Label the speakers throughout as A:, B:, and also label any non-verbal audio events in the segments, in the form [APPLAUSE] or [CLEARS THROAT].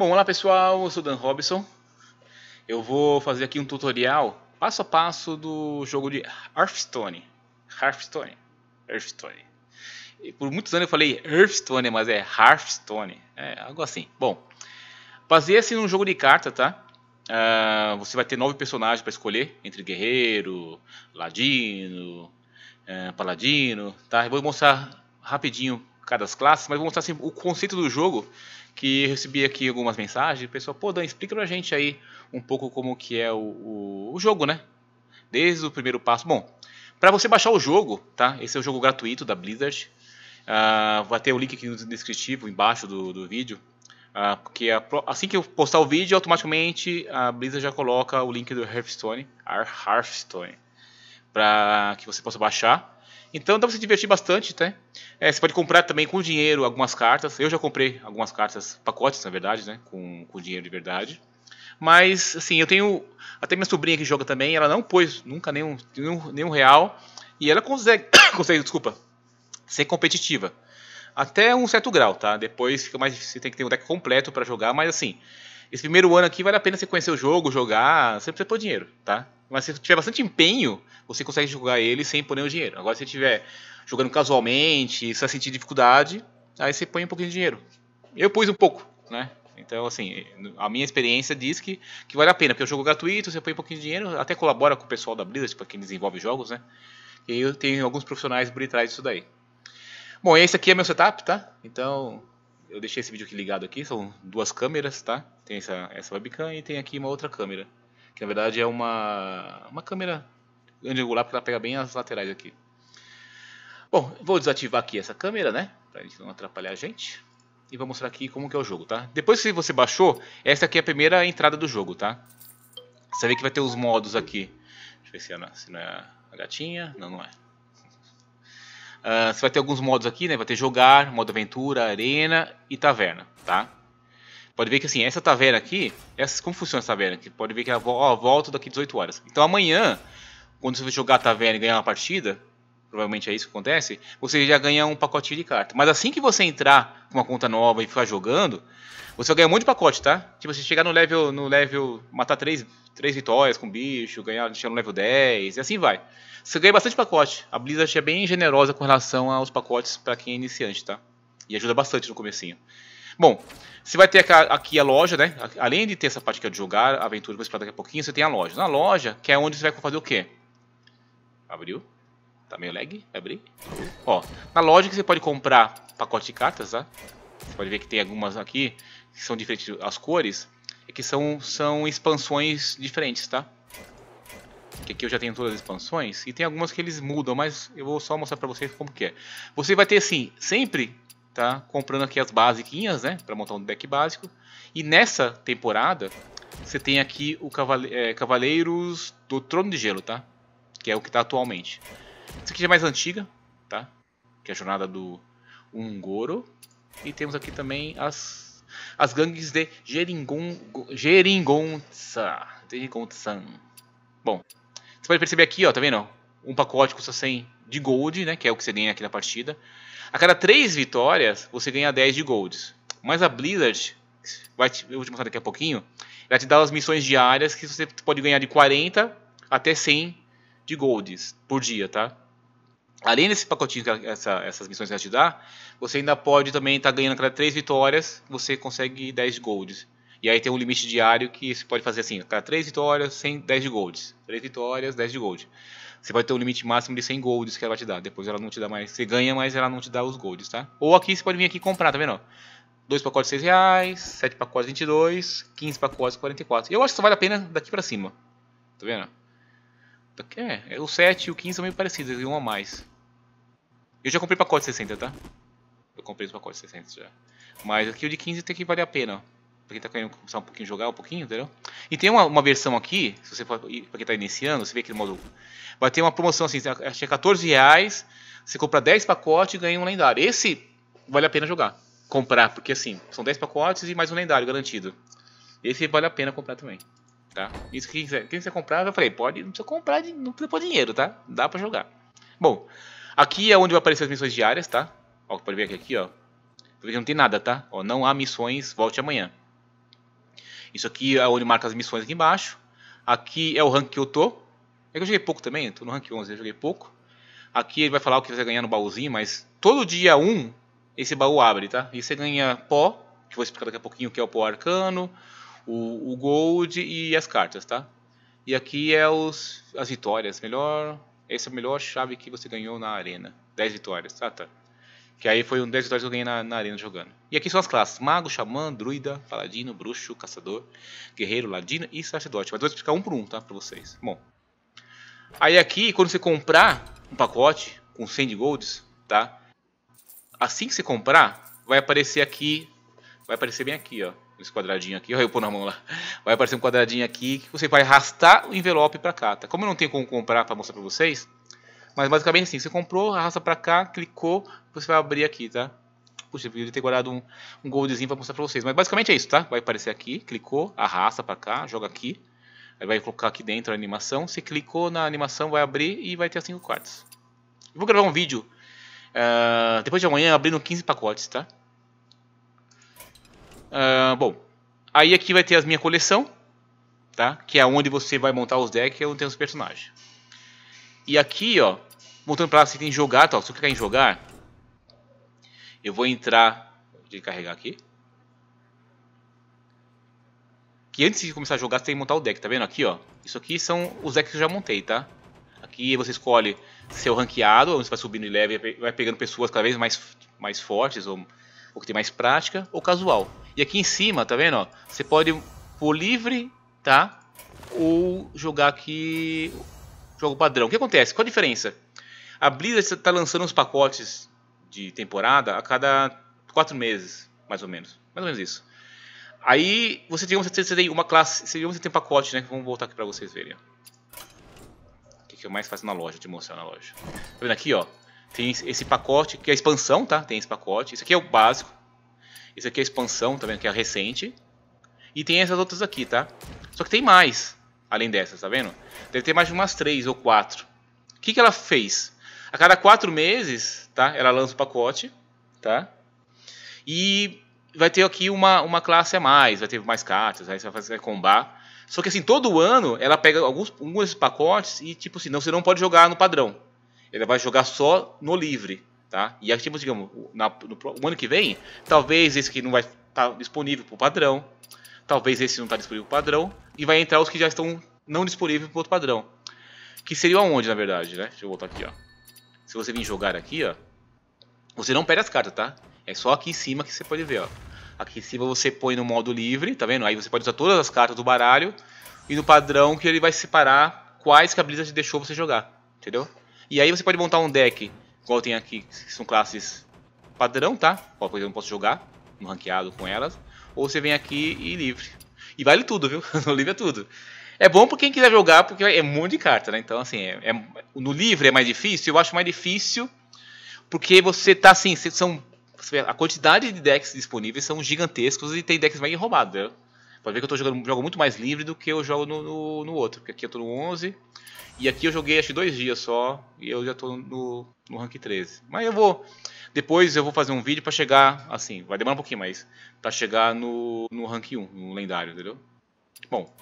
A: Bom, olá pessoal, eu sou Dan Robson. Eu vou fazer aqui um tutorial passo a passo do jogo de Hearthstone. Hearthstone? Hearthstone. E por muitos anos eu falei Hearthstone, mas é Hearthstone. É algo assim. Bom, baseia-se num jogo de carta, tá? Uh, você vai ter nove personagens para escolher entre guerreiro, ladino, uh, paladino, tá? Eu vou mostrar rapidinho cada classes, mas vou mostrar assim, o conceito do jogo, que recebi aqui algumas mensagens, o pessoal, pô Dan, explica pra gente aí um pouco como que é o, o, o jogo, né? Desde o primeiro passo. Bom, para você baixar o jogo, tá? Esse é o jogo gratuito da Blizzard. Uh, vai ter o link aqui no descritivo embaixo do, do vídeo. Uh, porque a, assim que eu postar o vídeo, automaticamente a Blizzard já coloca o link do Hearthstone, Hearthstone, para que você possa baixar. Então dá pra se divertir bastante, né? É, você pode comprar também com dinheiro algumas cartas. Eu já comprei algumas cartas, pacotes na verdade, né? Com, com dinheiro de verdade. Mas, assim, eu tenho. Até minha sobrinha que joga também, ela não pôs nunca nenhum, nenhum, nenhum real. E ela consegue, [COUGHS] consegue, desculpa, ser competitiva. Até um certo grau, tá? Depois fica mais você tem que ter um deck completo para jogar, mas assim, esse primeiro ano aqui vale a pena você conhecer o jogo, jogar, você precisa pôr dinheiro, tá? Mas se tiver bastante empenho, você consegue jogar ele sem pôr nenhum dinheiro. Agora, se você estiver jogando casualmente, se você sentir dificuldade, aí você põe um pouquinho de dinheiro. Eu pus um pouco, né? Então, assim, a minha experiência diz que, que vale a pena, porque é um jogo gratuito, você põe um pouquinho de dinheiro, até colabora com o pessoal da Blizzard, para quem desenvolve jogos, né? E eu tenho alguns profissionais por trás disso daí. Bom, esse aqui é meu setup, tá? Então, eu deixei esse vídeo aqui ligado aqui, são duas câmeras, tá? Tem essa, essa webcam e tem aqui uma outra câmera. Que na verdade é uma, uma câmera angular, porque ela pega bem as laterais aqui. Bom, vou desativar aqui essa câmera, né? Pra gente não atrapalhar a gente. E vou mostrar aqui como que é o jogo, tá? Depois que você baixou, essa aqui é a primeira entrada do jogo, tá? Você vê que vai ter os modos aqui. Deixa eu ver se, é, se não é a gatinha. Não, não é. Uh, você vai ter alguns modos aqui, né? Vai ter jogar, modo aventura, arena e taverna, tá? Pode ver que assim, essa taverna aqui, essa, como funciona essa taverna? Aqui? Pode ver que ela é ó, volta daqui 18 horas. Então amanhã, quando você jogar a taverna e ganhar uma partida, provavelmente é isso que acontece, você já ganha um pacotinho de carta. Mas assim que você entrar com uma conta nova e ficar jogando, você vai ganhar um monte de pacote, tá? Tipo, você chegar no level, no level matar três, três vitórias com bicho, ganhar, chegar no level 10, e assim vai. Você ganha bastante pacote. A Blizzard é bem generosa com relação aos pacotes para quem é iniciante, tá? E ajuda bastante no comecinho. Bom, você vai ter aqui a loja, né? Além de ter essa parte que é de jogar, aventura, vou explicar daqui a pouquinho, você tem a loja. Na loja, que é onde você vai fazer o quê? Abriu. Tá meio lag? Abri. Ó, na loja que você pode comprar pacote de cartas, tá? Você pode ver que tem algumas aqui que são diferentes as cores, e que são, são expansões diferentes, tá? Que aqui eu já tenho todas as expansões, e tem algumas que eles mudam, mas eu vou só mostrar pra vocês como que é. Você vai ter, assim, sempre tá comprando aqui as basiquinhas, né, para montar um deck básico. E nessa temporada, você tem aqui o Cavale é, Cavaleiros do Trono de Gelo, tá? Que é o que tá atualmente. Essa aqui é mais antiga, tá? Que é a jornada do Ungoro. E temos aqui também as, as gangues de Jeringon, Jeringonça. Bom, você pode perceber aqui, ó, tá vendo? Um pacote custa 100 de gold, né? Que é o que você ganha aqui na partida. A cada 3 vitórias, você ganha 10 de golds. Mas a Blizzard, vai te, eu vou te mostrar daqui a pouquinho, ela te dá as missões diárias que você pode ganhar de 40 até 100 de golds por dia, tá? Além desse pacotinho que essa, essas missões vão te dar, você ainda pode também estar tá ganhando a cada 3 vitórias, você consegue 10 de golds. E aí tem um limite diário que você pode fazer assim, a cada 3 vitórias, 100, 10 de golds. 3 vitórias, 10 de gold. Você vai ter um limite máximo de 100 golds que ela vai te dar. Depois ela não te dá mais. Você ganha, mas ela não te dá os golds, tá? Ou aqui você pode vir aqui comprar, tá vendo? Ó? 2 pacotes 6 reais, 7 pacotes 22, 15 pacotes 44. Eu acho que só vale a pena daqui pra cima. Tá vendo? Daqui é, é o 7 e o 15 são meio parecidos, um a mais. Eu já comprei pacote 60, tá? Eu comprei os pacotes 60 já. Mas aqui o de 15 tem que valer a pena, ó. Pra quem tá querendo começar um pouquinho, jogar um pouquinho, entendeu? E tem uma, uma versão aqui, se você for, pra quem tá iniciando, você vê aqui no modo Vai ter uma promoção assim, acho que é R$14,00, você compra 10 pacotes e ganha um lendário. Esse vale a pena jogar. Comprar, porque assim, são 10 pacotes e mais um lendário garantido. Esse vale a pena comprar também. Tá? Isso que quem quiser, quem quiser comprar, eu falei, pode, não precisa comprar, não precisa pôr dinheiro, tá? Dá pra jogar. Bom, aqui é onde vai aparecer as missões diárias, tá? Ó, pode ver aqui, ó. não tem nada, tá? Ó, não há missões, volte amanhã. Isso aqui é onde marca as missões aqui embaixo. Aqui é o rank que eu tô. É que eu joguei pouco também, estou no rank 11, eu joguei pouco. Aqui ele vai falar o que você ganhar no baúzinho, mas todo dia 1 um, esse baú abre, tá? E você ganha pó, que eu vou explicar daqui a pouquinho o que é o pó arcano, o, o gold e as cartas, tá? E aqui é os, as vitórias, melhor... Essa é a melhor chave que você ganhou na arena. 10 vitórias, ah, tá? tá. Que aí foi um 10 vitórias que eu ganhei na, na, arena jogando. E aqui são as classes: Mago, Xamã, Druida, Paladino, Bruxo, Caçador, Guerreiro, Ladino e Sacerdote. Mas vou explicar um por um, tá? Pra vocês. Bom. Aí aqui, quando você comprar um pacote com 100 de golds, tá? Assim que você comprar, vai aparecer aqui. Vai aparecer bem aqui, ó. Esse quadradinho aqui. Olha eu pôr na mão lá. Vai aparecer um quadradinho aqui que você vai arrastar o envelope pra cá, tá? Como eu não tenho como comprar pra mostrar pra vocês, mas basicamente assim, você comprou, arrasta pra cá, clicou, você vai abrir aqui, tá? Puxa, eu devia ter guardado um, um goldzinho pra mostrar pra vocês. Mas basicamente é isso, tá? Vai aparecer aqui, clicou, arrasta pra cá, joga aqui. Aí vai colocar aqui dentro a animação. você clicou na animação, vai abrir e vai ter 5 quartos. vou gravar um vídeo uh, depois de amanhã abrindo 15 pacotes, tá? Uh, bom, aí aqui vai ter a minha coleção, tá? Que é onde você vai montar os decks e onde tem os personagens. E aqui, ó, voltando para lá, você tem jogar, tá? Se eu clicar em jogar, eu vou entrar, de carregar aqui. Que antes de começar a jogar, você tem que montar o deck, tá vendo aqui, ó? Isso aqui são os decks que eu já montei, tá? Aqui você escolhe seu ranqueado, onde você vai subindo e leve, vai pegando pessoas cada vez mais, mais fortes ou, ou que tem mais prática, ou casual. E aqui em cima, tá vendo? Ó, você pode pôr livre, tá? Ou jogar aqui jogo padrão. O que acontece? Qual a diferença? A Blizzard está lançando uns pacotes de temporada a cada quatro meses, mais ou menos. Mais ou menos isso. Aí você tem, você tem uma classe, você tem um pacote, né? Vamos voltar aqui para vocês verem. O que, que eu mais faço na loja, te mostrar na loja. Tá vendo aqui, ó? Tem esse pacote, que é a expansão, tá? Tem esse pacote. Isso aqui é o básico. Isso aqui é a expansão, tá vendo? Que é a recente. E tem essas outras aqui, tá? Só que tem mais além dessas, tá vendo? Deve ter mais de umas três ou quatro. O que, que ela fez? A cada quatro meses, tá? Ela lança o pacote, tá? E vai ter aqui uma, uma classe a mais, vai ter mais cartas, aí você vai fazer combar. Só que assim, todo ano ela pega alguns, alguns desses pacotes e tipo assim, não, você não pode jogar no padrão. Ela vai jogar só no livre, tá? E aqui, tipo, digamos, na, no, no, ano que vem, talvez esse aqui não vai estar tá disponível para o padrão talvez esse não está disponível para padrão, e vai entrar os que já estão não disponíveis para outro padrão. Que seria aonde, na verdade, né? Deixa eu voltar aqui, ó. Se você vir jogar aqui, ó, você não perde as cartas, tá? É só aqui em cima que você pode ver, ó. Aqui em cima você põe no modo livre, tá vendo? Aí você pode usar todas as cartas do baralho e no padrão que ele vai separar quais que a Blizzard deixou você jogar, entendeu? E aí você pode montar um deck, igual tem aqui, que são classes padrão, tá? Ó, por exemplo, eu não posso jogar no ranqueado com elas. Ou você vem aqui e livre. E vale tudo, viu? [LAUGHS] No livre é tudo. É bom para quem quiser jogar, porque é muito de carta, né? Então, assim, é, é, no livre é mais difícil. Eu acho mais difícil porque você tá assim, são a quantidade de decks disponíveis são gigantescos e tem decks mais roubados. Né? Pode ver que eu tô jogando jogo muito mais livre do que eu jogo no, no, no, outro, porque aqui eu tô no 11 e aqui eu joguei acho dois dias só e eu já tô no, no rank 13. Mas eu vou depois eu vou fazer um vídeo para chegar, assim, vai demorar um pouquinho, mais para chegar no, no rank 1, no lendário, entendeu? Bom,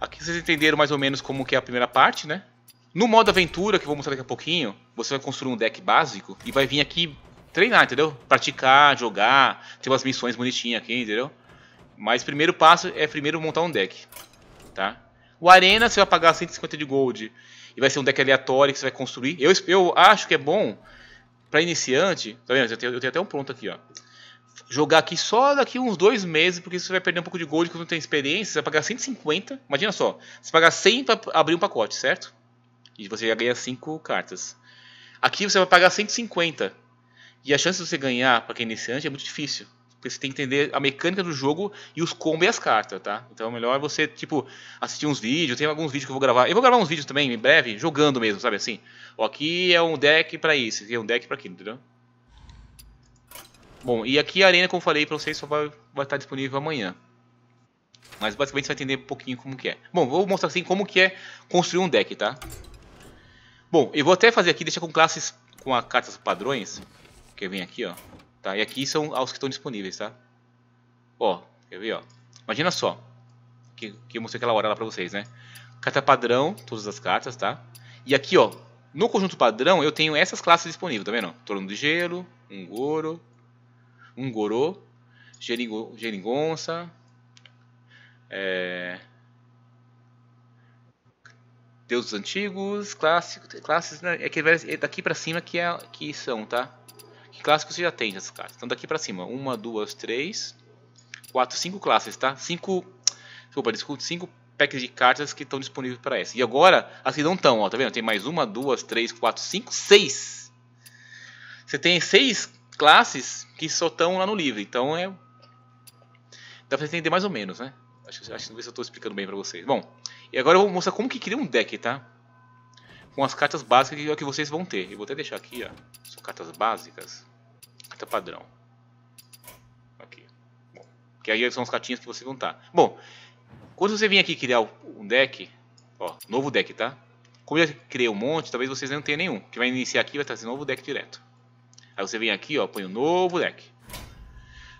A: aqui vocês entenderam mais ou menos como que é a primeira parte, né? No modo aventura, que eu vou mostrar daqui a pouquinho, você vai construir um deck básico e vai vir aqui treinar, entendeu? Praticar, jogar, ter umas missões bonitinhas aqui, entendeu? Mas primeiro passo é primeiro montar um deck, tá? O Arena você vai pagar 150 de gold e vai ser um deck aleatório que você vai construir. Eu, eu acho que é bom para iniciante, tá vendo? Eu tenho, eu tenho, até um pronto aqui, ó. Jogar aqui só daqui uns dois meses, porque você vai perder um pouco de gold quando não tem experiência. Você vai pagar 150, imagina só. Você pagar 100 para abrir um pacote, certo? E você já ganha 5 cartas. Aqui você vai pagar 150. E a chance de você ganhar para quem é iniciante é muito difícil você tem que entender a mecânica do jogo e os combos e as cartas, tá? Então é melhor você, tipo, assistir uns vídeos. Tem alguns vídeos que eu vou gravar. Eu vou gravar uns vídeos também, em breve, jogando mesmo, sabe assim? aqui é um deck pra isso, aqui é um deck pra aquilo, entendeu? Bom, e aqui a arena, como eu falei pra vocês, só vai, vai estar disponível amanhã. Mas basicamente você vai entender um pouquinho como que é. Bom, vou mostrar assim como que é construir um deck, tá? Bom, eu vou até fazer aqui, deixar com classes, com as cartas padrões. Que vem aqui, ó. Tá? E aqui são aos que estão disponíveis, tá? Ó, quer ver, ó. Imagina só. Que, que eu mostrei aquela hora lá pra vocês, né? Carta padrão, todas as cartas, tá? E aqui, ó. No conjunto padrão, eu tenho essas classes disponíveis, tá vendo? Torno de gelo, um goro, um gorô, geringo, geringonça, é... deuses antigos, clássicos, classes, né? é que daqui para cima que é que são, tá? Que classe você já tem nessas cartas. Então daqui pra cima, uma, duas, três, quatro, cinco classes, tá? Cinco, desculpa, desculpa, cinco packs de cartas que estão disponíveis para essa. E agora, as que não estão, ó, tá vendo? Tem mais uma, duas, três, quatro, cinco, seis. Você tem seis classes que só estão lá no livro, então é... Dá pra entender mais ou menos, né? Acho, acho que não sei se eu estou explicando bem para vocês. Bom, e agora eu vou mostrar como que cria um deck, tá? com as cartas básicas que, que vocês vão ter. Eu vou até deixar aqui, ó. São cartas básicas. Carta padrão. Aqui. Bom, que aí são as cartinhas que vocês vão estar. Bom, quando você vem aqui criar um deck, ó, novo deck, tá? Como eu criei um monte, talvez vocês não tenham nenhum. Que vai iniciar aqui vai trazer novo deck direto. Aí você vem aqui, ó, põe um novo deck.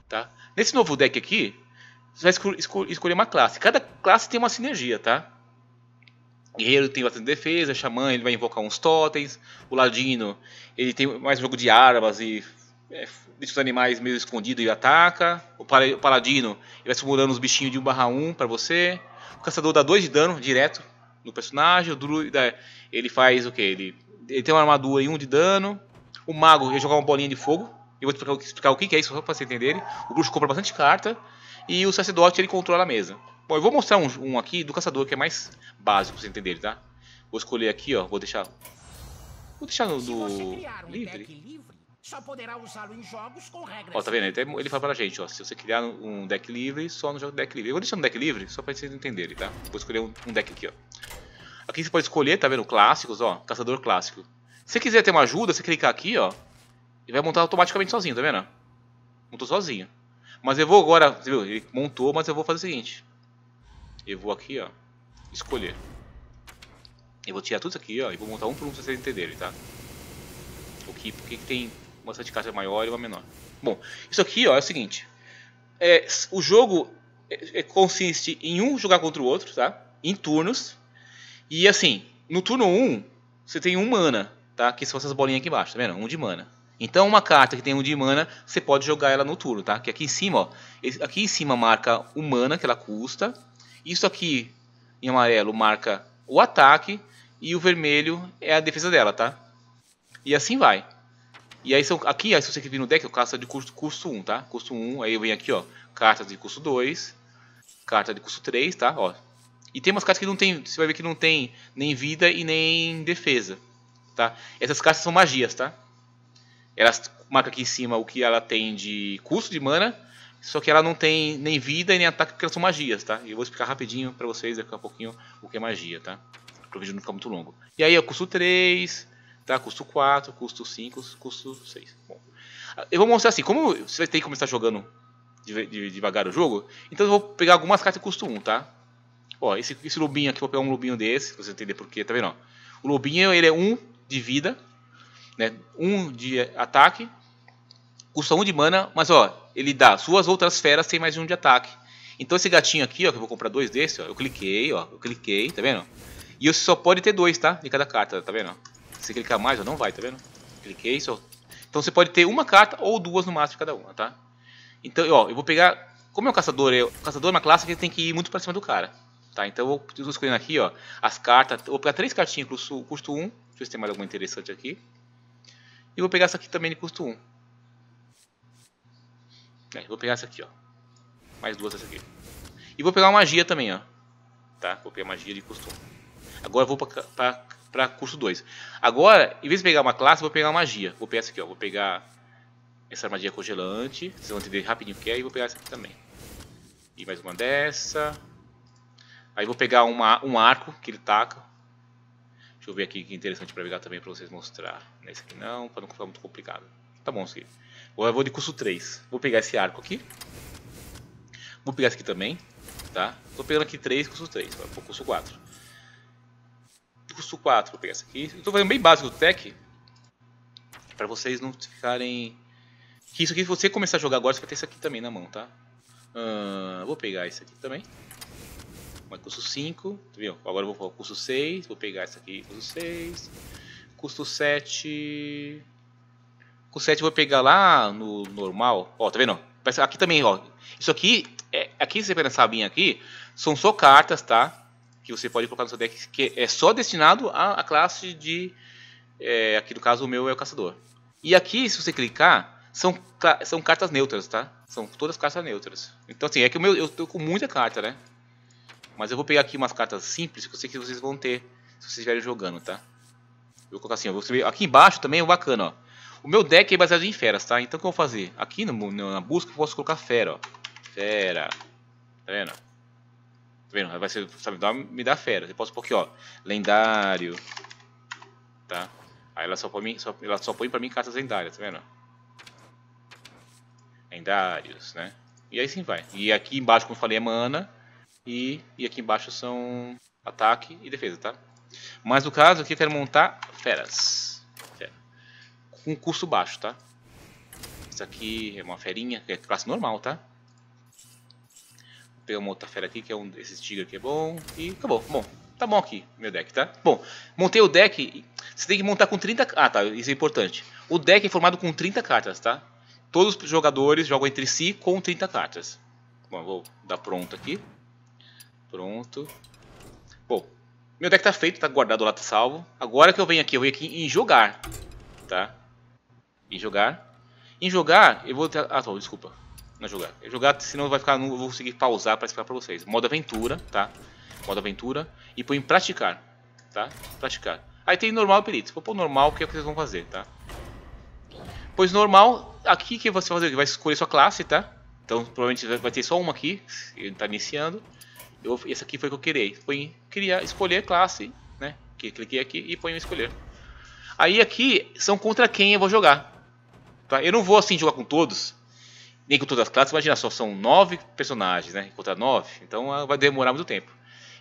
A: Tá? Nesse novo deck aqui, você vai escolher uma classe. Cada classe tem uma sinergia, tá? Guerreiro tem bastante defesa, Xamã ele vai invocar uns totens, o Ladino ele tem mais jogo de armas e é, deixa os animais meio escondidos e ataca, o, Paladino ele vai simulando os bichinhos de 1 barra 1 para você, o Caçador dá 2 de dano direto no personagem, o Druida é, ele faz o que? Ele, ele tem uma armadura e 1 um de dano, o Mago ele joga uma bolinha de fogo, eu vou explicar, explicar o que é isso só para você entender, o Bruxo compra bastante carta, e o Sacerdote ele controla a mesa. Bom, eu vou mostrar um, um, aqui do caçador que é mais básico pra você entender, tá? Vou escolher aqui, ó. Vou deixar. Vou deixar no do. Um livre. livre ó, tá vendo? Ele, ele fala pra gente, ó. Se você criar um deck livre, só no jogo deck livre. Eu vou deixar no deck livre só pra vocês entenderem, tá? Vou escolher um, um deck aqui, ó. Aqui você pode escolher, tá vendo? Clássicos, ó. Caçador clássico. Se você quiser ter uma ajuda, você clicar aqui, ó. Ele vai montar automaticamente sozinho, tá vendo? Montou sozinho. Mas eu vou agora, viu? Ele montou, mas eu vou fazer o seguinte eu vou aqui, ó, escolher. Eu vou tirar tudo isso aqui, ó, e vou montar um por um pra vocês entenderem, tá? O que, porque tem uma sete caixas maior e uma menor. Bom, isso aqui, ó, é o seguinte. É, o jogo é, é, consiste em um jogar contra o outro, tá? Em turnos. E assim, no turno 1, um, você tem um mana, tá? Que são essas bolinhas aqui embaixo, tá vendo? Um de mana. Então uma carta que tem um de mana, você pode jogar ela no turno, tá? Que aqui em cima, ó, aqui em cima marca o mana que ela custa isso aqui em amarelo marca o ataque e o vermelho é a defesa dela, tá? E assim vai. E aí, são, aqui, aí, se você vir no deck, eu caça de custo, custo 1, tá? Custo 1, aí eu venho aqui, ó, cartas de custo 2, carta de custo 3, tá? Ó. E tem umas cartas que não tem, você vai ver que não tem nem vida e nem defesa, tá? Essas cartas são magias, tá? Elas marcam aqui em cima o que ela tem de custo de mana só que ela não tem nem vida e nem ataque porque elas são magias, tá? E eu vou explicar rapidinho pra vocês daqui a pouquinho o que é magia, tá? Pro vídeo não ficar muito longo. E aí, ó, custo 3, tá? Custo 4, custo 5, custo 6. Bom, eu vou mostrar assim, como você tem que começar jogando devagar o jogo, então eu vou pegar algumas cartas custo 1, tá? Ó, esse, esse lobinho aqui, vou pegar um lobinho desse, pra você entender porquê, tá vendo? Ó? O lobinho, ele é 1 de vida, né? 1 de ataque, custa 1 um de mana, mas ó, ele dá suas outras feras tem mais um de ataque. Então esse gatinho aqui, ó, que eu vou comprar dois desse, ó, eu cliquei, ó, eu cliquei, tá vendo? E você só pode ter dois, tá? De cada carta, tá vendo? Se clicar mais, ó, não vai, tá vendo? Cliquei, só... Então você pode ter uma carta ou duas no máximo de cada uma, tá? Então, ó, eu vou pegar... Como é um caçador, eu, é o caçador é uma classe que tem que ir muito pra cima do cara, tá? Então eu estou escolhendo aqui, ó, as cartas... vou pegar três cartinhas, custo, custo um. Deixa eu ver se tem mais alguma interessante aqui. E vou pegar essa aqui também de custo um. É, vou pegar essa aqui, ó. Mais duas dessa aqui. E vou pegar uma magia também, ó. Tá? Vou pegar magia de costume. Agora vou pra, pra, pra curso 2. Agora, em vez de pegar uma classe, vou pegar uma magia. Vou pegar essa aqui, ó. Vou pegar essa armadilha congelante. Vocês vão entender rapidinho o que é. E vou pegar essa aqui também. E mais uma dessa. Aí vou pegar uma, um arco que ele taca. Deixa eu ver aqui que interessante para pegar também para vocês mostrar. Nesse é aqui não, para não ficar muito complicado. Tá bom, isso aqui. Eu vou de custo 3. Vou pegar esse arco aqui. Vou pegar esse aqui também. Tá? Tô pegando aqui 3, custo 3. Vai pro custo 4. Custo 4, vou pegar esse aqui. Eu tô fazendo bem básico do tech. Pra vocês não ficarem... Que isso aqui, se você começar a jogar agora, você vai ter isso aqui também na mão, tá? Uh, vou pegar esse aqui também. Mas custo 5, tá viu? Agora eu vou custo 6, vou pegar esse aqui, custo 6. Custo 7... O 7 eu vou pegar lá no normal. Ó, tá vendo? Aqui também, ó. Isso aqui, é, aqui você pega essa abinha aqui, são só cartas, tá? Que você pode colocar no seu deck, que é só destinado à, à classe de... É, aqui no caso o meu é o caçador. E aqui, se você clicar, são, são cartas neutras, tá? São todas cartas neutras. Então assim, é que o meu, eu tô com muita carta, né? Mas eu vou pegar aqui umas cartas simples que eu sei que vocês vão ter se vocês estiverem jogando, tá? Eu vou colocar assim, ó, aqui embaixo também é bacana, ó. O meu deck é baseado em feras, tá? Então o que eu vou fazer? Aqui no, na busca eu posso colocar fera, ó. Fera. Tá vendo? Tá vendo? Vai ser, sabe, dá, me dá fera. Eu posso pôr aqui, ó. Lendário. Tá? Aí ela só põe, mim, só, ela só põe pra mim cartas lendárias, tá vendo? Lendários, né? E aí sim vai. E aqui embaixo, como eu falei, é mana. E, e aqui embaixo são ataque e defesa, tá? Mas no caso aqui eu quero montar feras com custo baixo, tá? Isso aqui é uma ferinha, que é classe normal, tá? Vou pegar uma outra fera aqui, que é um desses tigres que é bom. E acabou, bom. Tá bom aqui, meu deck, tá? Bom, montei o deck. Você tem que montar com 30... Ah, tá, isso é importante. O deck é formado com 30 cartas, tá? Todos os jogadores jogam entre si com 30 cartas. Bom, vou dar pronto aqui. Pronto. Bom, meu deck tá feito, tá guardado lá, tá salvo. Agora que eu venho aqui, eu venho aqui em jogar, tá? Em jogar. Em jogar, eu vou. Ter... Ah, tô, desculpa. Não é jogar. jogar, senão vai ficar. Não vou conseguir pausar para explicar para vocês. Modo aventura, tá? Modo aventura. E põe em praticar, tá? Praticar. Aí tem normal e perito. Vou pôr normal, que é o que vocês vão fazer, tá? Pois normal, aqui que você vai fazer, vai escolher sua classe, tá? Então provavelmente vai ter só uma aqui, ele tá iniciando. Eu, esse aqui foi que eu criei. Põe criar, escolher classe, né? Que cliquei aqui e põe escolher. Aí aqui são contra quem eu vou jogar. Tá? Eu não vou assim jogar com todos, nem com todas as classes. Imagina só, são nove personagens, né? Contra nove, então ah, vai demorar muito tempo.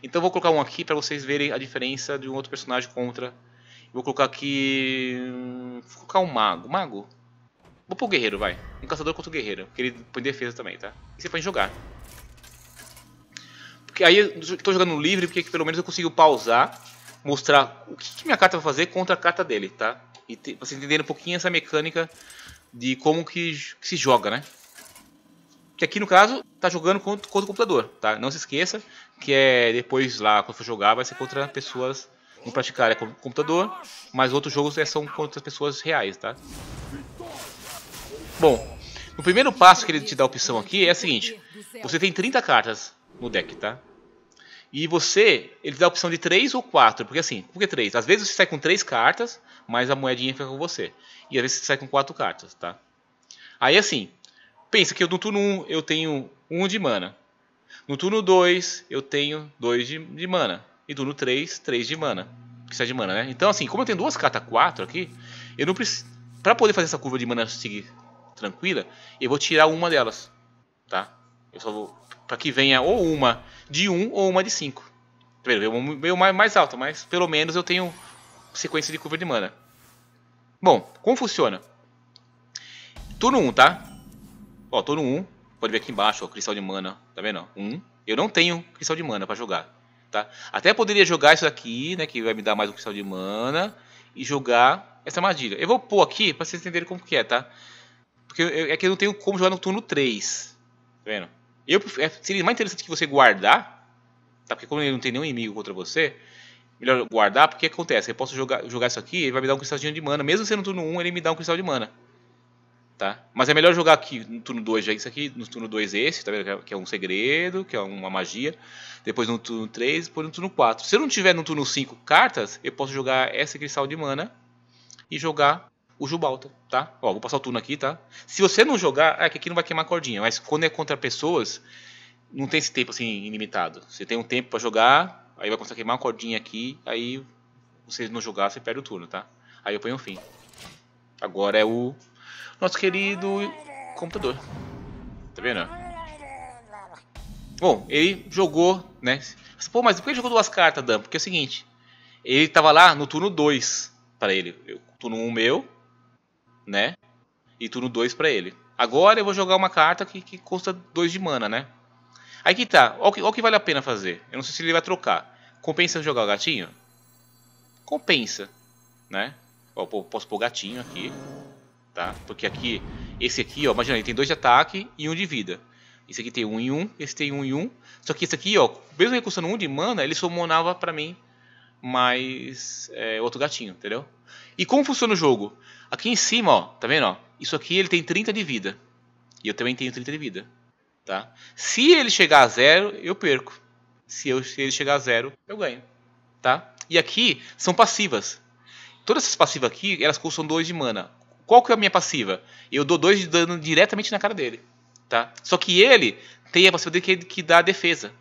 A: Então vou colocar um aqui para vocês verem a diferença de um outro personagem contra. Vou colocar aqui... Hum, vou colocar um mago. Mago? Vou pro guerreiro, vai. Um caçador contra o guerreiro, porque ele põe defesa também, tá? E você pode jogar. Porque aí eu tô jogando livre, porque pelo menos eu consigo pausar, mostrar o que, que minha carta vai fazer contra a carta dele, tá? E te, você entender um pouquinho essa mecânica de como que, que se joga, né? Que aqui no caso tá jogando contra, contra, o computador, tá? Não se esqueça que é depois lá quando for jogar vai ser contra pessoas não praticar é com computador, mas outros jogos é, são contra pessoas reais, tá? Bom, o primeiro passo que ele te dá a opção aqui é o seguinte: você tem 30 cartas no deck, tá? E você, ele dá a opção de 3 ou 4, porque assim, por que 3? Às vezes você sai com 3 cartas mas a moedinha fica com você. E às vezes você sai com quatro cartas, tá? Aí assim, pensa que no turno 1 eu tenho 1 de mana. No turno 2 eu tenho 2 de, de, mana. E no turno 3, 3 de mana. Precisa de mana, né? Então assim, como eu tenho duas cartas 4 aqui, eu não preciso... Pra poder fazer essa curva de mana seguir tranquila, eu vou tirar uma delas, tá? Eu só vou... Pra que venha ou uma de 1 um, ou uma de 5. Veio mais, mais alta, mas pelo menos eu tenho sequência de cover de mana. Bom, como funciona? Turno 1, tá? Ó, turno 1, pode ver aqui embaixo, ó, cristal de mana, tá vendo? 1. Eu não tenho cristal de mana pra jogar, tá? Até poderia jogar isso aqui, né, que vai me dar mais um cristal de mana, e jogar essa armadilha. Eu vou pôr aqui pra vocês entenderem como que é, tá? Porque eu, é que eu não tenho como jogar no turno 3, tá vendo? Eu, é, seria mais interessante que você guardar, tá? Porque como ele não tem nenhum inimigo contra você, melhor guardar, porque acontece, eu posso jogar, jogar isso aqui, ele vai me dar um cristalzinho de mana, mesmo sendo turno 1, ele me dá um cristal de mana. Tá? Mas é melhor jogar aqui no turno 2 já isso aqui, no turno 2 esse, tá vendo? Que é um segredo, que é uma magia. Depois no turno 3, depois no turno 4. Se eu não tiver no turno 5 cartas, eu posso jogar esse cristal de mana e jogar o Jubalta, tá? Ó, vou passar o turno aqui, tá? Se você não jogar, é que aqui não vai queimar cordinha, mas quando é contra pessoas, não tem esse tempo assim ilimitado. Você tem um tempo para jogar, Aí vai começar a queimar uma cordinha aqui, aí vocês não jogar, você perde o turno, tá? Aí eu ponho o fim. Agora é o nosso querido computador. Tá vendo? Bom, ele jogou, né? Pô, mas por que ele jogou duas cartas, Dan? Porque é o seguinte, ele tava lá no turno 2 para ele. Eu, turno 1 um meu, né? E turno 2 para ele. Agora eu vou jogar uma carta que, que custa 2 de mana, né? Aí que tá. Olha o que, que, vale a pena fazer. Eu não sei se ele vai trocar. Compensa jogar o gatinho? Compensa. Né? Ó, posso pôr o gatinho aqui. Tá? Porque aqui, esse aqui, ó, imagina, ele tem dois de ataque e um de vida. Esse aqui tem um em um, esse tem um em um. Só que esse aqui, ó, mesmo ele custando um de mana, ele sumonava pra mim mais é, outro gatinho, entendeu? E como funciona o jogo? Aqui em cima, ó, tá vendo? Ó, isso aqui ele tem 30 de vida. E eu também tenho 30 de vida. Tá? Se ele chegar a zero, eu perco. Se, eu, se ele chegar a zero, eu ganho. Tá? E aqui são passivas. Todas essas passivas aqui, elas custam 2 de mana. Qual que é a minha passiva? Eu dou 2 de dano diretamente na cara dele. Tá? Só que ele tem a passiva dele que, que dá defesa.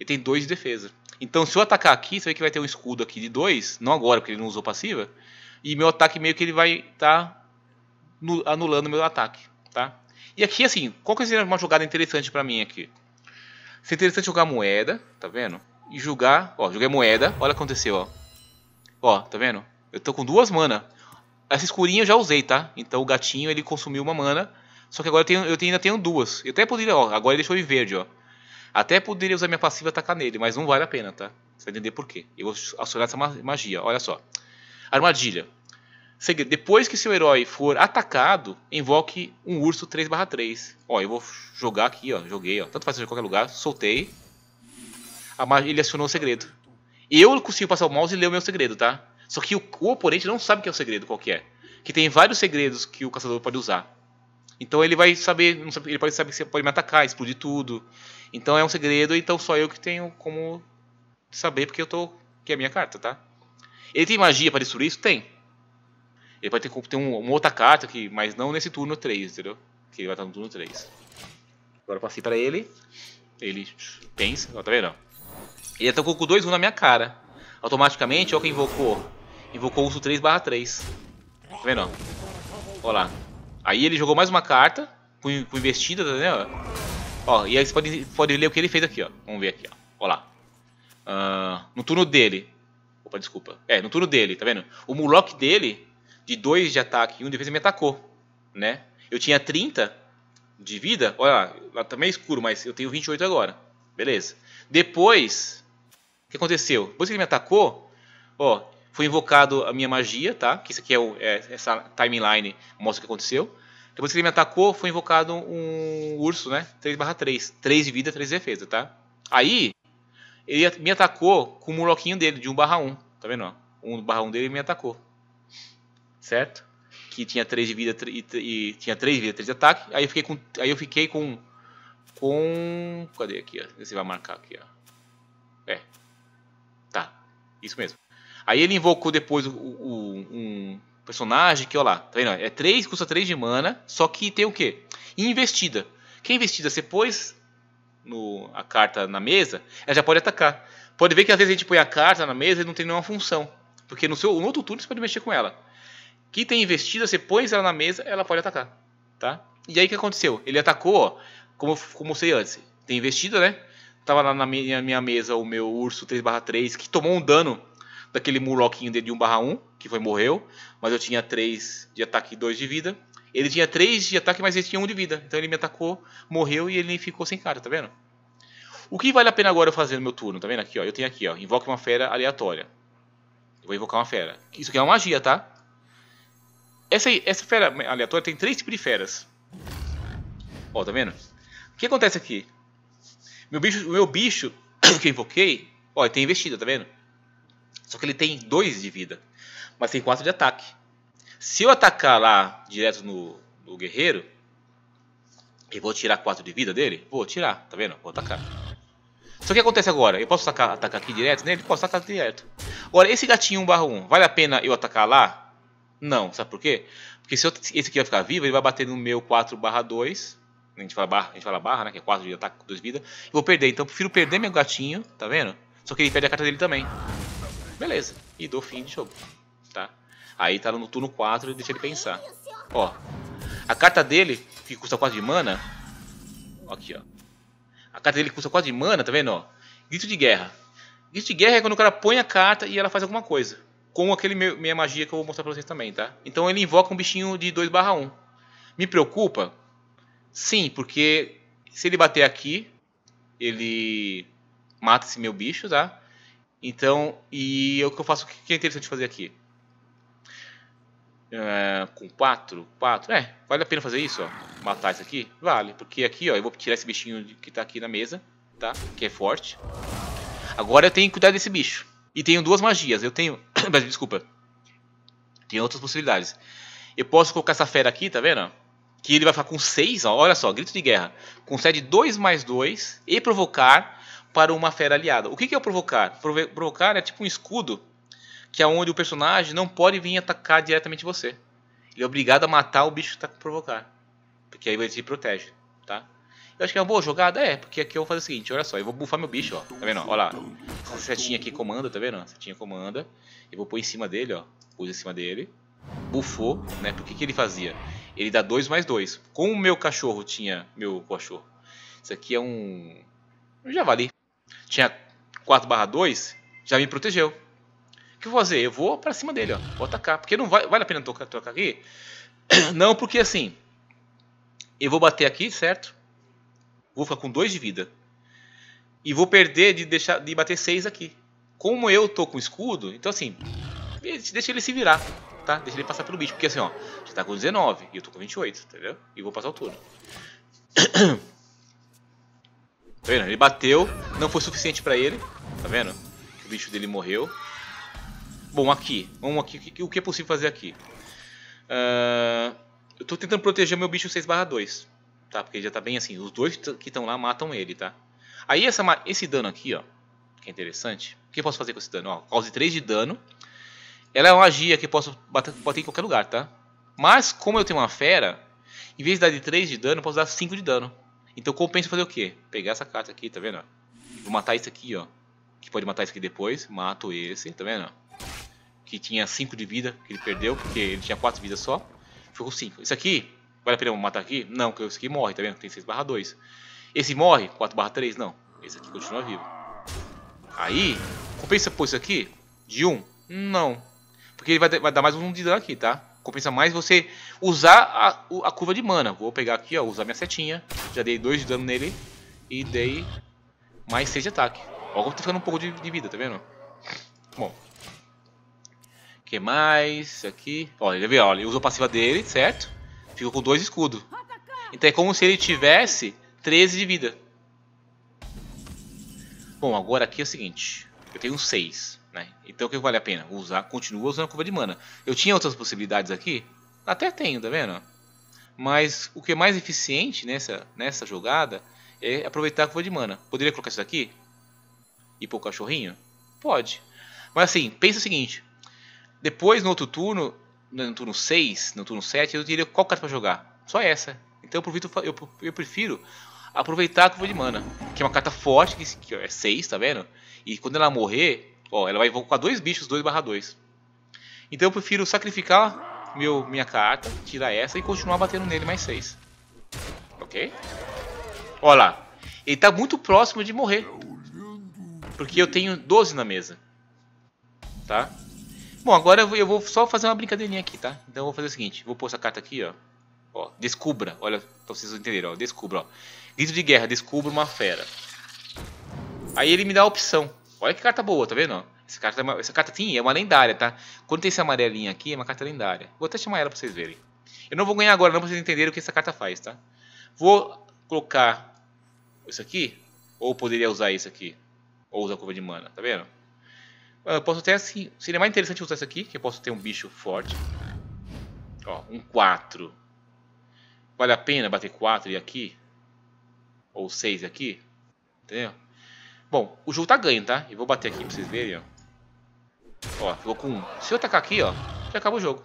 A: Ele tem 2 de defesa. Então, se eu atacar aqui, você vê que vai ter um escudo aqui de 2. Não agora, porque ele não usou passiva. E meu ataque meio que ele vai estar tá anulando meu ataque. Tá? E aqui, assim, qual que seria uma jogada interessante para mim aqui? Seria interessante jogar moeda, tá vendo? E jogar, ó, joguei moeda, olha o que aconteceu, ó. Ó, tá vendo? Eu tô com duas mana. Essa escurinha eu já usei, tá? Então o gatinho, ele consumiu uma mana. Só que agora eu, tenho, eu tenho, ainda tenho duas. Eu até poderia, ó, agora ele deixou em verde, ó. Até poderia usar minha passiva e atacar nele, mas não vale a pena, tá? Você vai entender por quê. Eu vou acionar essa magia, olha só. Armadilha. Segredo. Depois que seu herói for atacado, invoque um urso 3/3. Ó, eu vou jogar aqui, ó. Joguei, ó. Tanto faz em qualquer lugar. Soltei. Ele acionou o segredo. Eu consigo passar o mouse e ler o meu segredo, tá? Só que o, o oponente não sabe que é o segredo qual que é. Que tem vários segredos que o caçador pode usar. Então ele vai saber, ele pode saber que você pode me atacar, explodir tudo. Então é um segredo, então só eu que tenho como saber porque eu tô que é a minha carta, tá? Ele tem magia para destruir isso? Tem. Ele vai ter que ter um, uma outra carta, que, mas não nesse turno 3, entendeu? Que ele vai estar no turno 3. Agora eu passei pra ele. Ele pensa, ó, tá vendo? Ele até colocou 2-1 na minha cara. Automaticamente, olha que invocou. Invocou o uso 3 barra 3. Tá vendo? Ó lá. Aí ele jogou mais uma carta com, com investida, tá vendo? Ó, e aí você pode, pode ler o que ele fez aqui, ó. Vamos ver aqui, ó. Ó lá. Uh, no turno dele. Opa, desculpa. É, no turno dele, tá vendo? O Murloc dele de 2 de ataque e 1 um de defesa me atacou, né? Eu tinha 30 de vida, olha lá, tá meio escuro, mas eu tenho 28 agora. Beleza. Depois, o que aconteceu? Depois que ele me atacou, ó, foi invocado a minha magia, tá? Que isso aqui é, o, é essa timeline mostra o que aconteceu. Depois que ele me atacou, foi invocado um urso, né? 3/3, 3 de vida, 3 de defesa, tá? Aí, ele me atacou com o muroquinho dele de 1/1, tá vendo? Ó? 1/1 dele me atacou certo? Que tinha 3 de vida e, e, tinha 3 vida, 3 de ataque. Aí eu fiquei com aí eu fiquei com com cadê aqui, ó? Você vai marcar aqui, ó. É. Tá. Isso mesmo. Aí ele invocou depois o, o, um personagem que, ó lá, tá vendo? É 3, custa 3 de mana, só que tem o quê? Investida. Que é investida você pôs no, a carta na mesa, ela já pode atacar. Pode ver que às vezes a gente põe a carta na mesa e não tem nenhuma função. Porque no seu no outro turno você pode mexer com ela que tem investida, você põe ela na mesa, ela pode atacar, tá? E aí o que aconteceu? Ele atacou, ó, como, como eu sei antes, tem investida, né? Tava lá na minha, minha mesa o meu urso 3/3, que tomou um dano daquele murloquinho dele de 1/1, que foi morreu, mas eu tinha 3 de ataque e 2 de vida. Ele tinha 3 de ataque, mas ele tinha 1 de vida. Então ele me atacou, morreu e ele ficou sem cara, tá vendo? O que vale a pena agora eu fazer no meu turno, tá vendo aqui, ó? Eu tenho aqui, ó, invoque uma fera aleatória. Eu vou invocar uma fera. Isso aqui é uma magia, tá? Essa, essa fera aleatória tem três tipos de feras. Ó, tá vendo? O que acontece aqui? Meu bicho, meu bicho [COUGHS] que eu invoquei, ó, ele tem investida, tá vendo? Só que ele tem dois de vida, mas tem quatro de ataque. Se eu atacar lá direto no, no guerreiro, eu vou tirar quatro de vida dele? Vou tirar, tá vendo? Vou atacar. Só que o que acontece agora? Eu posso atacar, atacar aqui direto nele? Posso atacar direto. Agora, esse gatinho 1 1, vale a pena eu atacar lá? Não, sabe por quê? Porque se eu, esse aqui vai ficar vivo, ele vai bater no meu 4 barra 2. A gente, fala barra, a gente fala barra, né? Que é 4 de ataque, 2 vida. Eu vou perder, então eu prefiro perder meu gatinho, tá vendo? Só que ele perde a carta dele também. Beleza. E dou fim de jogo. Tá? Aí tá no turno 4 e deixa ele pensar. Ó. A carta dele, que custa 4 de mana. Aqui, ó. A carta dele custa 4 de mana, tá vendo? Ó? Grito de guerra. Grito de guerra é quando o cara põe a carta e ela faz alguma coisa com aquele meu, minha magia que eu vou mostrar pra vocês também, tá? Então ele invoca um bichinho de 2 barra 1. Me preocupa? Sim, porque se ele bater aqui, ele mata esse meu bicho, tá? Então, e é o que eu faço, o que é interessante fazer aqui? É, com 4, 4, é, vale a pena fazer isso, ó, matar isso aqui? Vale, porque aqui, ó, eu vou tirar esse bichinho que tá aqui na mesa, tá? Que é forte. Agora eu tenho que cuidar desse bicho. E tenho duas magias. Eu tenho. [COUGHS] Desculpa. tenho outras possibilidades. Eu posso colocar essa fera aqui, tá vendo? Que ele vai ficar com 6, olha só, grito de guerra. Concede 2 mais 2 e provocar para uma fera aliada. O que, que é o provocar? Prove provocar é tipo um escudo que é onde o personagem não pode vir atacar diretamente você. Ele é obrigado a matar o bicho que está provocar. Porque aí ele te protege, tá? Eu acho que é uma boa jogada, é, porque aqui eu vou fazer o seguinte, olha só, eu vou bufar meu bicho, ó, tá vendo, ó lá, essa setinha aqui comanda, tá vendo, setinha comanda, eu vou pôr em cima dele, ó, pôs em cima dele, bufou, né, porque que ele fazia? Ele dá 2 mais 2, como o meu cachorro tinha, meu cachorro, isso aqui é um, um javali, tinha 4 barra 2, já me protegeu, o que eu vou fazer? Eu vou pra cima dele, ó, vou atacar, porque não vai, vale a pena eu trocar aqui? [CLEARS THROAT] Não, porque assim, eu vou bater aqui, certo? Vou ficar com 2 de vida. E vou perder de, deixar, de bater 6 aqui. Como eu tô com escudo, então assim, deixa ele se virar, tá? Deixa ele passar pelo bicho. Porque assim, ó, você tá com 19 e eu tô com 28, entendeu? E vou passar o turno. [COUGHS] Tá vendo? Ele bateu, não foi suficiente pra ele. Tá vendo? O bicho dele morreu. Bom, aqui. Vamos aqui. O que é possível fazer aqui? Uh, eu tô tentando proteger meu bicho 6 2. Tá? Porque já tá bem assim. Os dois que estão lá matam ele, tá? Aí essa, esse dano aqui, ó. Que é interessante. O que eu posso fazer com esse dano? Ó, cause 3 de dano. Ela é uma magia que eu posso bater, bater em qualquer lugar, tá? Mas, como eu tenho uma fera, em vez de dar de 3 de dano, eu posso dar 5 de dano. Então compensa fazer o quê? Pegar essa carta aqui, tá vendo? Vou matar isso aqui, ó. Que pode matar isso aqui depois. Mato esse, tá vendo? Que tinha 5 de vida, que ele perdeu, porque ele tinha 4 vidas só. Ficou 5. Isso aqui Vale a pena matar aqui? Não, porque esse aqui morre, tá vendo? Tem 6 barra 2. Esse morre? 4 barra 3? Não. Esse aqui continua vivo. Aí, compensa pôr isso aqui? De 1? Não. Porque ele vai, vai dar mais um de dano aqui, tá? Compensa mais você usar a, a curva de mana. Vou pegar aqui, ó, usar minha setinha. Já dei 2 de dano nele. E dei mais 6 de ataque. Logo como tá ficando um pouco de, de vida, tá vendo? Bom, O que mais? Aqui. Olha, ele, ó, ele usou a passiva dele, certo? Fico com dois escudos. Então é como se ele tivesse 13 de vida. Bom, agora aqui é o seguinte. Eu tenho 6, né? Então o que vale a pena? Usar, continua usando a curva de mana. Eu tinha outras possibilidades aqui? Até tenho, tá vendo? Mas o que é mais eficiente nessa, nessa jogada é aproveitar a curva de mana. Poderia colocar isso daqui? E pôr o cachorrinho? Pode. Mas assim, pensa o seguinte. Depois, no outro turno, no turno 6, no turno 7, eu diria qual carta pra jogar. Só essa. Então eu, aproveito, eu, eu prefiro aproveitar a curva de mana. Que é uma carta forte, que, é 6, tá vendo? E quando ela morrer, ó, ela vai invocar dois bichos 2 barra 2. Então eu prefiro sacrificar meu, minha carta, tirar essa e continuar batendo nele mais 6. Ok? Olha lá. Ele tá muito próximo de morrer. Porque eu tenho 12 na mesa. Tá? Tá? Bom, agora eu vou só fazer uma brincadeirinha aqui, tá? Então eu vou fazer o seguinte, vou pôr essa carta aqui, ó. Ó, descubra, olha, pra vocês entenderem, ó, descubra, ó. Grito de guerra, descubra uma fera. Aí ele me dá a opção. Olha que carta boa, tá vendo? Ó? Essa carta, é uma, essa carta sim, é uma lendária, tá? Quando tem essa amarelinha aqui, é uma carta lendária. Vou até chamar ela pra vocês verem. Eu não vou ganhar agora, não pra vocês entenderem o que essa carta faz, tá? Vou colocar isso aqui, ou poderia usar isso aqui, ou usar a curva de mana, tá vendo? Eu posso até assim. Seria mais interessante usar isso aqui, que eu posso ter um bicho forte. Ó, um 4. Vale a pena bater 4 e aqui? Ou 6 aqui? Entendeu? Bom, o jogo tá ganho, tá? Eu vou bater aqui pra vocês verem, ó. Ó, ficou com 1. Um. Se eu atacar aqui, ó, já acaba o jogo.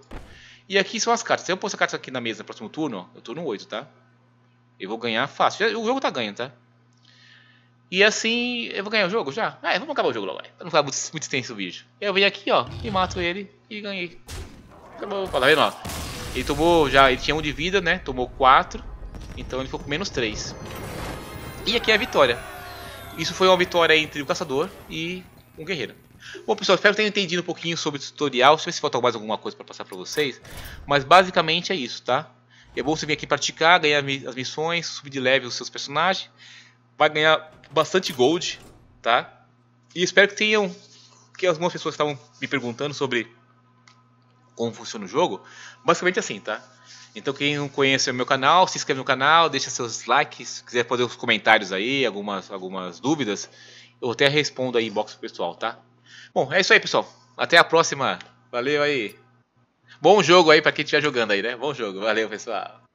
A: E aqui são as cartas. Se eu pôr essa carta aqui na mesa no próximo turno, ó, eu tô no 8, tá? Eu vou ganhar fácil. O jogo tá ganho, tá? E assim, eu vou ganhar o jogo já? Ah, então vamos acabar o jogo logo, né? Pra não ficar muito, muito extenso o vídeo. Eu venho aqui, ó, e mato ele e ganhei. Acabou, tá vendo, ó? Ele tomou já, ele tinha um de vida, né? Tomou 4. Então ele ficou com menos 3. E aqui é a vitória. Isso foi uma vitória entre o caçador e um guerreiro. Bom pessoal, espero que tenham entendido um pouquinho sobre o tutorial. Deixa eu se falta mais alguma coisa para passar para vocês. Mas basicamente é isso, tá? É bom você vir aqui praticar, ganhar as missões, subir de level os seus personagens. Vai ganhar bastante gold, tá? E espero que tenham, que algumas pessoas estavam me perguntando sobre como funciona o jogo, basicamente assim, tá? Então quem não conhece o meu canal, se inscreve no canal, deixa seus likes, se quiser fazer os comentários aí, algumas, algumas dúvidas, eu até respondo aí em pro pessoal, tá? Bom, é isso aí, pessoal. Até a próxima. Valeu aí. Bom jogo aí para quem estiver jogando aí, né? Bom jogo. Valeu, pessoal.